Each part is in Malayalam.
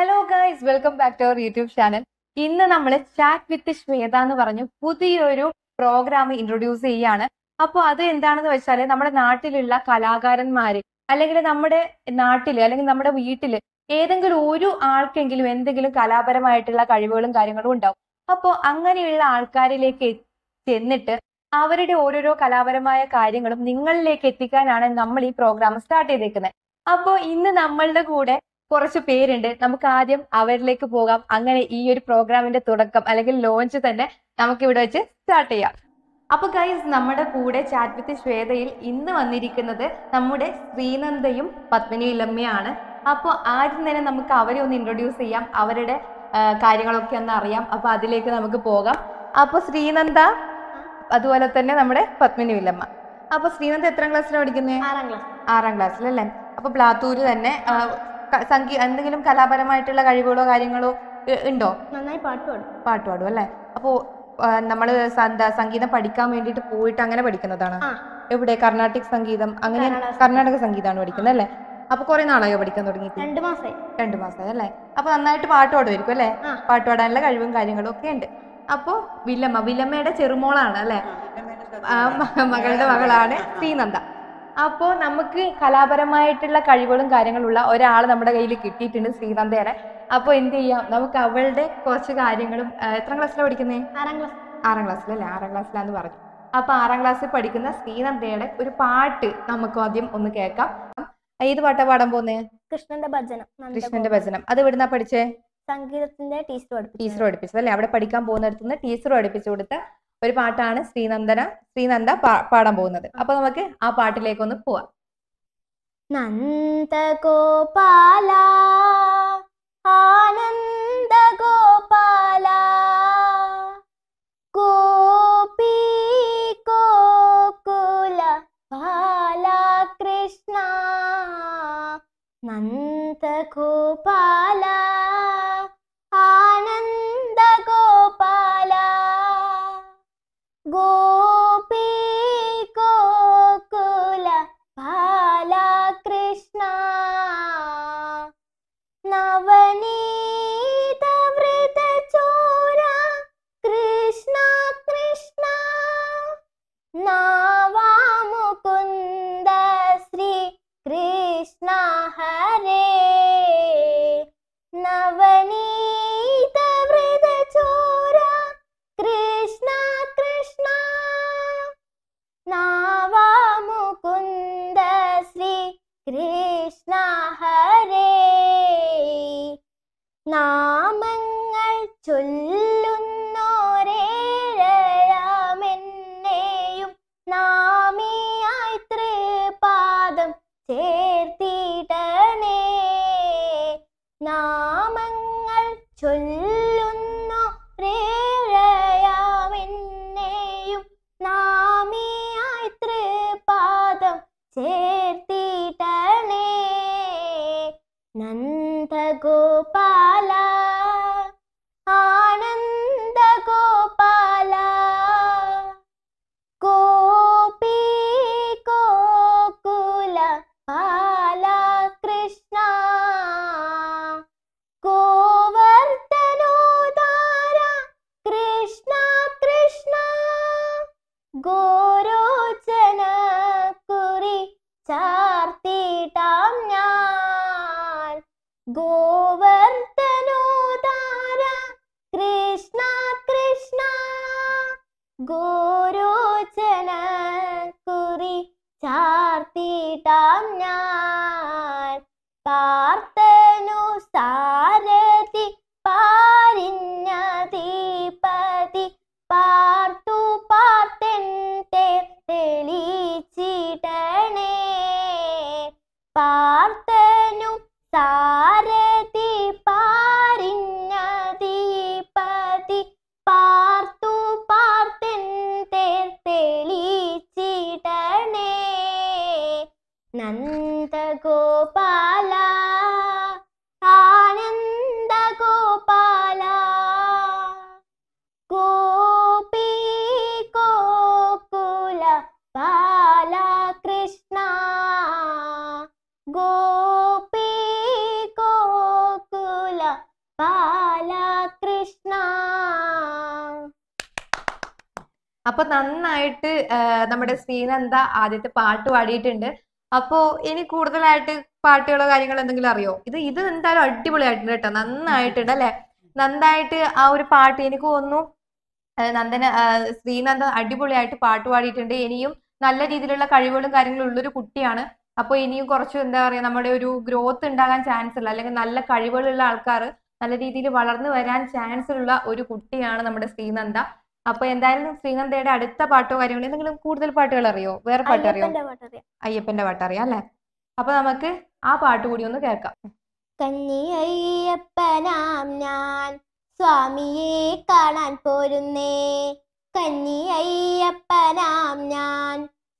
hello guys welcome back to our YouTube channel ഇന്ന് നമ്മൾ ചാറ്റ് വിത്ത് ശ്വേത എന്ന് പറഞ്ഞു പുതിയൊരു പ്രോഗ്രാം ഇൻട്രൊഡ്യൂസ് ചെയ്യാണ് അപ്പോൾ അത് എന്താണെന്ന് വെച്ചാൽ നമ്മുടെ നാട്ടിലുള്ള കലാകാരന്മാര് അല്ലെങ്കിൽ നമ്മുടെ നാട്ടിൽ അല്ലെങ്കിൽ നമ്മുടെ വീട്ടില് ഏതെങ്കിലും ഒരു ആൾക്കെങ്കിലും എന്തെങ്കിലും കലാപരമായിട്ടുള്ള കഴിവുകളും കാര്യങ്ങളും ഉണ്ടാവും അപ്പോൾ അങ്ങനെയുള്ള ആൾക്കാരിലേക്ക് ചെന്നിട്ട് അവരുടെ ഓരോരോ കലാപരമായ കാര്യങ്ങളും നിങ്ങളിലേക്ക് എത്തിക്കാനാണ് നമ്മൾ ഈ പ്രോഗ്രാം സ്റ്റാർട്ട് ചെയ്തേക്കുന്നത് അപ്പോൾ ഇന്ന് നമ്മളുടെ കൂടെ കുറച്ച് പേരുണ്ട് നമുക്ക് ആദ്യം അവരിലേക്ക് പോകാം അങ്ങനെ ഈ ഒരു പ്രോഗ്രാമിന്റെ തുടക്കം അല്ലെങ്കിൽ ലോഞ്ച് തന്നെ നമുക്ക് ഇവിടെ വെച്ച് സ്റ്റാർട്ട് ചെയ്യാം അപ്പൊ ഗൈസ് നമ്മുടെ കൂടെ ചാറ്റ് വിത്ത് ശ്വേതയിൽ ഇന്ന് വന്നിരിക്കുന്നത് നമ്മുടെ ശ്രീനന്ദയും പത്മിനി ഇലമ്മയാണ് അപ്പോൾ ആദ്യം തന്നെ നമുക്ക് അവരെ ഒന്ന് ഇൻട്രൊഡ്യൂസ് ചെയ്യാം അവരുടെ കാര്യങ്ങളൊക്കെ ഒന്ന് അറിയാം അപ്പൊ അതിലേക്ക് നമുക്ക് പോകാം അപ്പോൾ ശ്രീനന്ദ അതുപോലെ തന്നെ നമ്മുടെ പത്മിനി വില്ലമ്മ അപ്പൊ ശ്രീനന്ദ എത്രാം ക്ലാസ്സിലാണ് പഠിക്കുന്നത് ആറാം ക്ലാസ് ആറാം ക്ലാസ്സിൽ അല്ലേ അപ്പൊ പ്ലാത്തൂര് തന്നെ സംഗീ എന്തെങ്കിലും കലാപരമായിട്ടുള്ള കഴിവുകളോ കാര്യങ്ങളോ ഉണ്ടോ നന്നായി പാട്ട് പാടും പാട്ട് പാടും അല്ലേ അപ്പോൾ നമ്മൾ സംഗീതം പഠിക്കാൻ വേണ്ടിയിട്ട് പോയിട്ട് അങ്ങനെ പഠിക്കുന്നതാണ് എവിടെ കർണാട്ടിക് സംഗീതം അങ്ങനെ കർണാടക സംഗീതമാണ് പഠിക്കുന്നത് അല്ലേ അപ്പൊ കുറെ നാളായോ പഠിക്കാൻ തുടങ്ങി രണ്ട് മാസമായി രണ്ട് മാസമായി അല്ലേ അപ്പൊ നന്നായിട്ട് പാട്ട് പാടുമായിരിക്കും അല്ലേ പാട്ട് പാടാനുള്ള കഴിവും കാര്യങ്ങളും ഒക്കെ ഉണ്ട് അപ്പോ വില്ലമ്മ വില്ലമ്മയുടെ ചെറുമോളാണ് അല്ലേ മകളുടെ മകളാണ് ശ്രീനന്ദ അപ്പോൾ നമുക്ക് കലാപരമായിട്ടുള്ള കഴിവുകളും ഉള്ള ഒരാൾ നമ്മുടെ കയ്യിൽ കിട്ടിയിട്ടുണ്ട് ശ്രീനന്ദയാണ് അപ്പോൾ എന്ത് ചെയ്യാം നമുക്ക് അവളുടെ കുറച്ച് കാര്യങ്ങളും എത്ര ക്ലാസ്സിലാണ് പഠിക്കുന്നത് ആറാം ക്ലാസ് ആറാം ക്ലാസ്സിലല്ലേ ആറാം ക്ലാസ്സിലാന്ന് പറഞ്ഞു അപ്പോൾ ആറാം ക്ലാസ്സിൽ പഠിക്കുന്ന ശ്രീനന്ദയുടെ ഒരു പാട്ട് നമുക്ക് ആദ്യം ഒന്ന് കേൾക്കാം ഏത് പാട്ടാ പാടാൻ പോകുന്നത് കൃഷ്ണന്റെ ഭജനം കൃഷ്ണന്റെ ഭജനം അത് എവിടുന്നാ പഠിച്ചേ സംഗീതത്തിന്റെ ടീച്ചർ ടീച്ചർ പഠിപ്പിച്ചത് അല്ലെ അവിടെ പഠിക്കാൻ പോകുന്നിടത്തുനിന്ന് ടീച്ചർ പഠിപ്പിച്ചു കൊടുത്ത ഒരു പാട്ടാണ് ശ്രീനന്ദന ശ്രീനന്ദ പാടാൻ പോകുന്നത് അപ്പൊ നമുക്ക് ആ പാട്ടിലേക്കൊന്ന് പോവാം നന്ദഗോപാല ആനന്ദ वृद चोरा कृष्ण कृष्णा न वा कृष्ण हरे नवनीतवृत चोरा कृष्णा कृष्णा न वा कृ Take ഗോവർദ്ധനോതാര കൃഷ്ണ കൃഷ്ണ ഗോരോചന കുറി ചാർത്തിട്ടാം ഞാൻ പാർത്തനു സാ അനന്തഗോപാല ആനന്ദഗോപാല ഗോപി ഗോകുല ബാല കൃഷ്ണ ഗോപി ഗോകുല ബാല കൃഷ്ണ അപ്പൊ നന്നായിട്ട് നമ്മുടെ ശ്രീനന്ദ ആദ്യത്തെ പാട്ട് പാടിയിട്ടുണ്ട് അപ്പോ ഇനി കൂടുതലായിട്ട് പാട്ടുകളോ കാര്യങ്ങളോ എന്തെങ്കിലും അറിയോ ഇത് ഇത് എന്തായാലും അടിപൊളിയായിട്ടുണ്ട് കേട്ടോ നന്നായിട്ടുണ്ട് അല്ലെ നന്നായിട്ട് ആ ഒരു പാട്ട് എനിക്ക് തോന്നുന്നു നന്ദന ശ്രീനന്ദ അടിപൊളിയായിട്ട് പാട്ട് പാടിയിട്ടുണ്ട് ഇനിയും നല്ല രീതിയിലുള്ള കഴിവുകളും കാര്യങ്ങളും ഉള്ളൊരു കുട്ടിയാണ് അപ്പൊ ഇനിയും കുറച്ച് എന്താ പറയാ നമ്മുടെ ഒരു ഗ്രോത്ത് ഉണ്ടാകാൻ ചാൻസ് ഉള്ള അല്ലെങ്കിൽ നല്ല കഴിവുകളുള്ള ആൾക്കാർ നല്ല രീതിയിൽ വളർന്നു വരാൻ ചാൻസ് ഉള്ള ഒരു കുട്ടിയാണ് നമ്മുടെ ശ്രീനന്ദ അപ്പൊ എന്തായാലും ശ്രീനന്ദയുടെ അടുത്ത പാട്ടോ കാര്യങ്ങളോ എന്തെങ്കിലും കൂടുതൽ പാട്ടുകൾ അറിയോ വേറെ പാട്ട് അറിയോ അയ്യപ്പന്റെ പാട്ടറിയാം അല്ലെ അപ്പൊ നമുക്ക് ആ പാട്ട് കൂടി ഒന്ന് കേൾക്കാം കന്നി അയ്യപ്പനാം ഞാൻ സ്വാമിയെ കാണാൻ പോരുന്നേ കന്നി അയ്യപ്പനാം ഞാൻ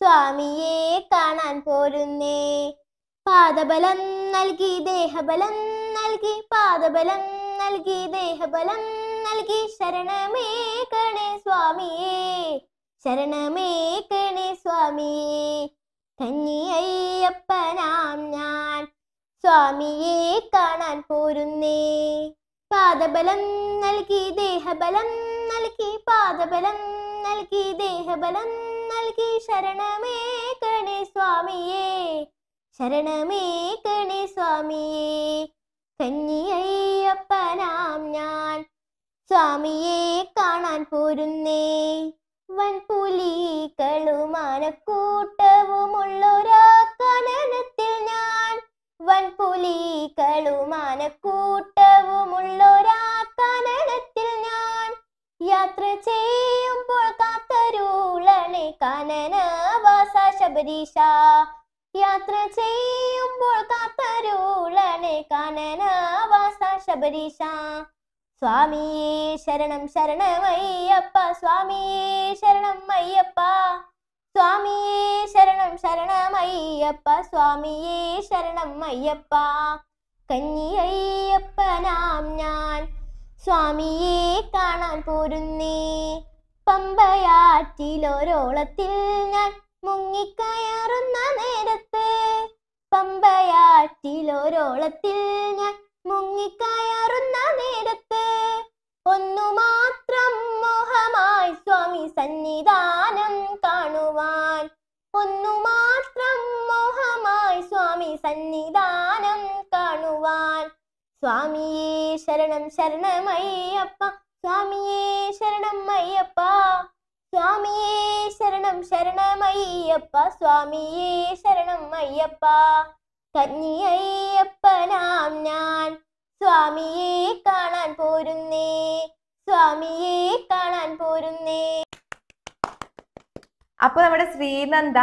സ്വാമിയെ കാണാൻ പോരുന്നേ പാദബലം നൽകി ദേഹബലം നൽകി പാദബലം നൽകി ദേഹബലം നൽകി ശരണമേ കണേ സ്വാമിയേ ശരണമേ കണേ സ്വാമിയേ അയ്യപ്പനാം ഞാൻ സ്വാമിയെ കാണാൻ പോരുന്നേ പാദബലം നൽകി ദേഹബലം നൽകി പാദബലം നൽകി ദേഹബലം നൽകി ശരണമേ കണേ സ്വാമിയെ ശരണമേ കണേ കഞ്ഞി അയ്യപ്പനാം ഞാൻ സ്വാമിയെ കാണാൻ പോരുന്നേ വൻപുലികളും ആനക്കൂട്ടവുമുള്ളൊരാക്കനനത്തിൽ ഞാൻ വൻപുലികളും ആനക്കൂട്ടവുമുള്ളൊരാക്കനനത്തിൽ ഞാൻ യാത്ര ചെയ്യുമ്പോൾ കാത്തരുളണേ കനനവാസ ശബരീശ യാത്ര ചെയ്യുമ്പോൾ കാത്തരുളണേ കനനവാസ ശബരീശ சுவாமியே சரணம் சரணம் ஐயப்பா சுவாமியே சரணம் ஐயப்பா சுவாமியே சரணம் சரணம் ஐயப்பா சுவாமியே சரணம் ஐயப்பா കഞ്ഞി അയ്യപ്പനാം ഞാൻ സ്വാമിയെ കാണാൻ പോരുന്നേ പമ്പയാറ്റിലൊരോളത്തിൽ ഞാൻ മുങ്ങിക്കയറുന്ന നേരത്ത് പമ്പയാറ്റിലൊരോളത്തിൽ ഞാൻ മുങ്ങിക്കയറുന്ന ഒന്നു മാത്രം മോഹമായി സ്വാമി സന്നിധാനം കാണുവാൻ ഒന്നു മാത്രം മോഹമായി സ്വാമി സന്നിധാനം കാണുവാൻ സ്വാമിയെ ശരണം ശരണമയ്യപ്പ സ്വാമിയെ ശരണം അയ്യപ്പ സ്വാമിയെ ശരണം ശരണമയ്യപ്പ സ്വാമിയെ ശരണം അയ്യപ്പ കന്നി ഞാൻ സ്വാമിയെ കാണാൻ പോരുന്നേ സ്വാമിയെ കാണാൻ പോരുന്നേ അപ്പൊ നമ്മുടെ ശ്രീനന്ദ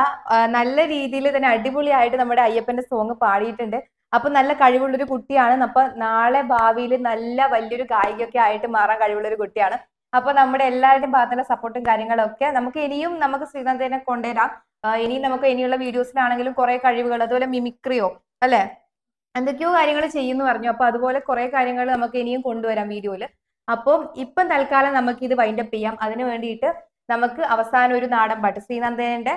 നല്ല രീതിയിൽ തന്നെ അടിപൊളിയായിട്ട് നമ്മുടെ അയ്യപ്പന്റെ സോങ് പാടിയിട്ടുണ്ട് അപ്പൊ നല്ല കഴിവുള്ളൊരു കുട്ടിയാണ് അപ്പൊ നാളെ ഭാവിയിൽ നല്ല വലിയൊരു ഗായികയൊക്കെ ആയിട്ട് മാറാൻ കഴിവുള്ളൊരു കുട്ടിയാണ് അപ്പൊ നമ്മുടെ എല്ലാവരുടെയും ഭാഗത്തുള്ള സപ്പോർട്ടും കാര്യങ്ങളൊക്കെ നമുക്ക് ഇനിയും നമുക്ക് ശ്രീനന്ദനെ കൊണ്ടുവരാം ഇനിയും നമുക്ക് ഇനിയുള്ള വീഡിയോസിലാണെങ്കിലും കുറെ കഴിവുകൾ അതുപോലെ മിമിക്രിയോ അല്ലെ എന്തൊക്കെയോ കാര്യങ്ങൾ ചെയ്യുന്നു പറഞ്ഞു അപ്പൊ അതുപോലെ കുറെ കാര്യങ്ങൾ നമുക്ക് ഇനിയും കൊണ്ടുവരാം വീഡിയോയിൽ അപ്പം ഇപ്പം തൽക്കാലം നമുക്ക് ഇത് വൈൻഡപ്പ് ചെയ്യാം അതിനു വേണ്ടിയിട്ട് നമുക്ക് അവസാനം ഒരു നാടൻ പാട്ട് ശ്രീനന്ദന്റെ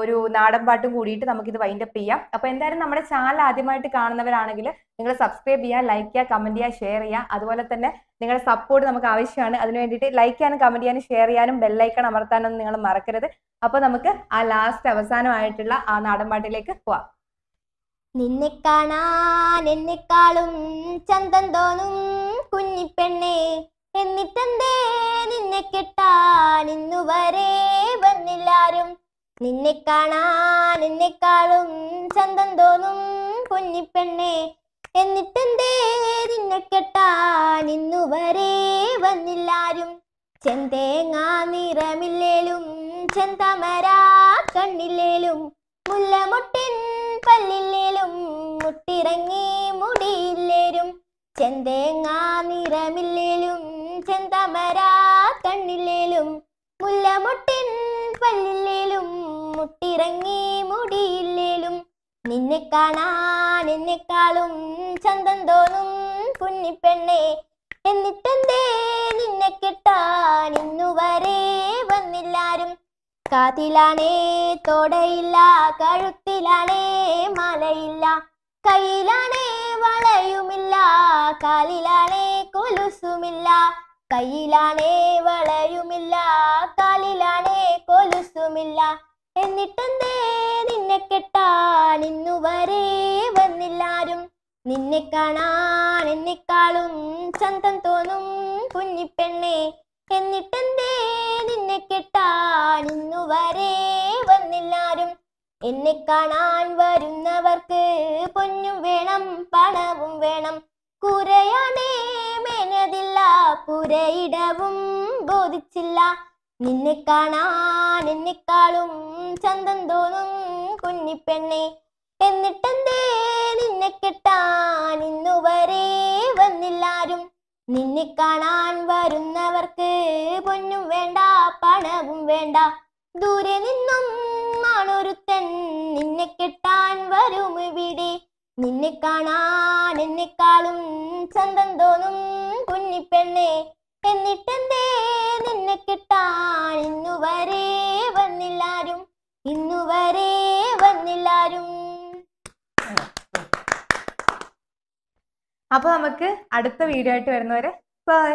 ഒരു നാടൻ പാട്ടും കൂടിയിട്ട് നമുക്ക് ഇത് വൈൻഡപ്പ് ചെയ്യാം അപ്പൊ എന്തായാലും നമ്മുടെ ചാനൽ ആദ്യമായിട്ട് കാണുന്നവരാണെങ്കിൽ നിങ്ങൾ സബ്സ്ക്രൈബ് ചെയ്യുക ലൈക്ക് ചെയ്യുക കമന്റ് ചെയ്യുക ഷെയർ ചെയ്യുക അതുപോലെ തന്നെ നിങ്ങളുടെ സപ്പോർട്ട് നമുക്ക് ആവശ്യമാണ് അതിന് വേണ്ടിയിട്ട് ലൈക്ക് ചെയ്യാനും കമന്റ് ചെയ്യാനും ഷെയർ ചെയ്യാനും ബെല്ലൈക്കൺ അമർത്താനൊന്നും നിങ്ങൾ മറക്കരുത് അപ്പൊ നമുക്ക് ആ ലാസ്റ്റ് അവസാനമായിട്ടുള്ള ആ നാടൻ പാട്ടിലേക്ക് പോവാം നിന്നെ കാണാൻ എന്നെക്കാളും ചന്തം തോന്നും കുഞ്ഞിപ്പെണ്ണേ എന്നിട്ടെന്തേ നിന്നെ കെട്ടാൻ ഇന്നു വരെ വന്നില്ലാരും നിന്നെ കാണാൻ എന്നെക്കാളും ചന്തം തോന്നും കുഞ്ഞിപ്പെണ്ണേ എന്നിട്ടെന്തേ നിന്നെ കെട്ടാൻ ഇന്നു വരെ വന്നില്ലാരും ചെന്തേങ്ങാ നിറമില്ലേലും ചെന്തമരാ കണ്ണില്ലേലും മുല്ലമുട്ടിൻ പല്ലില്ല തൊട്ടിറങ്ങി മുടിയില്ലേരും ചെന്തേങ്ങാ നിറമില്ലേലും ചെന്തമരാ കണ്ണില്ലേലും മുല്ലമുട്ടിൻ പല്ലില്ലേലും മുട്ടിറങ്ങി മുടിയില്ലേലും നിന്നെ കാണാൻ എന്നെക്കാളും ചന്തം തോന്നും കുഞ്ഞിപ്പെണ്ണെ എന്നിട്ടെന്തേ നിന്നെ കിട്ടാൻ ഇന്നു വരെ വന്നില്ലാരും കാതിലാണേ തോടയില്ല കഴുത്തിലാണേ മലയില്ല കയ്യിലാണേ വളയുമില്ല കാലിലാണേ കൊലുസുമില്ല കയ്യിലാണേ വളയുമില്ല കാലിലാണേ കൊലുസുമില്ല എന്നിട്ടെന്തേ നിന്നെ കെട്ടാൻ ഇന്നു വരെ വന്നില്ലാരും നിന്നെ കാണാൻ എന്നെക്കാളും ചന്തം തോന്നും കുഞ്ഞിപ്പെണ്ണേ എന്നിട്ടെന്തേ നിന്നെ കെട്ടാൻ ഇന്നു വരെ എന്നെ കാണാൻ വരുന്നവർക്ക് പൊന്നും വേണം പണവും വേണം കുരയാനേ മേനതില്ല പുരയിടവും ബോധിച്ചില്ല നിന്നെ കാണാൻ എന്നെക്കാളും ചന്തം തോന്നും കുഞ്ഞിപ്പെണ്ണെ എന്നിട്ടെന്തേ നിന്നെ കെട്ടാൻ ഇന്നുവരെ വന്നില്ലാരും നിന്നെ കാണാൻ വരുന്നവർക്ക് പൊന്നും വേണ്ട പണവും വേണ്ട ദൂരെ നിന്നും കാണൊരുത്തൻ നിന്നെ കെട്ടാൻ വരും ഇവിടെ നിന്നെ കാണാൻ എന്നെക്കാളും ചന്തം തോന്നും കുഞ്ഞിപ്പെണ്ണെ എന്നിട്ടെന്തേ നിന്നെ കെട്ടാൻ ഇന്നുവരെ വന്നില്ലാരും ഇന്നുവരെ വന്നില്ലാരും അപ്പൊ നമുക്ക് അടുത്ത വീഡിയോ ആയിട്ട് വരുന്നവരെ ബൈ